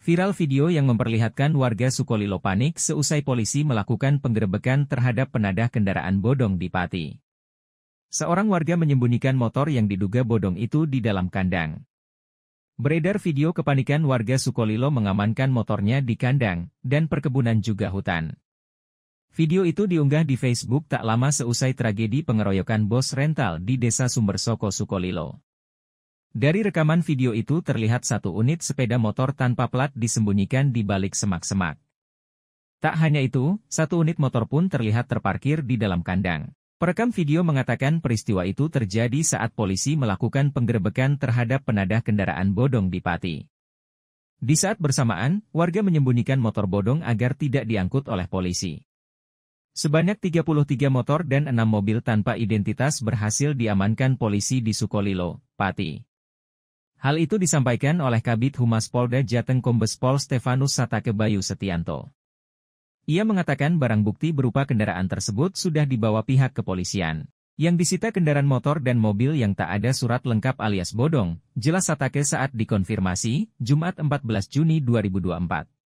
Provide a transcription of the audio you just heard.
Viral video yang memperlihatkan warga Sukolilo panik seusai polisi melakukan penggerebekan terhadap penadah kendaraan bodong di Pati. Seorang warga menyembunyikan motor yang diduga bodong itu di dalam kandang. Beredar video kepanikan warga Sukolilo mengamankan motornya di kandang, dan perkebunan juga hutan. Video itu diunggah di Facebook tak lama seusai tragedi pengeroyokan bos rental di desa Sumbersoko Sukolilo. Dari rekaman video itu terlihat satu unit sepeda motor tanpa plat disembunyikan di balik semak-semak. Tak hanya itu, satu unit motor pun terlihat terparkir di dalam kandang. Perekam video mengatakan peristiwa itu terjadi saat polisi melakukan penggerebekan terhadap penadah kendaraan bodong di Pati. Di saat bersamaan, warga menyembunyikan motor bodong agar tidak diangkut oleh polisi. Sebanyak 33 motor dan 6 mobil tanpa identitas berhasil diamankan polisi di Sukolilo, Pati. Hal itu disampaikan oleh Kabit Humas Polda Jateng Kombes Pol Stefanus Satake Bayu Setianto. Ia mengatakan barang bukti berupa kendaraan tersebut sudah dibawa pihak kepolisian. Yang disita kendaraan motor dan mobil yang tak ada surat lengkap alias bodong, jelas Satake saat dikonfirmasi, Jumat 14 Juni 2024.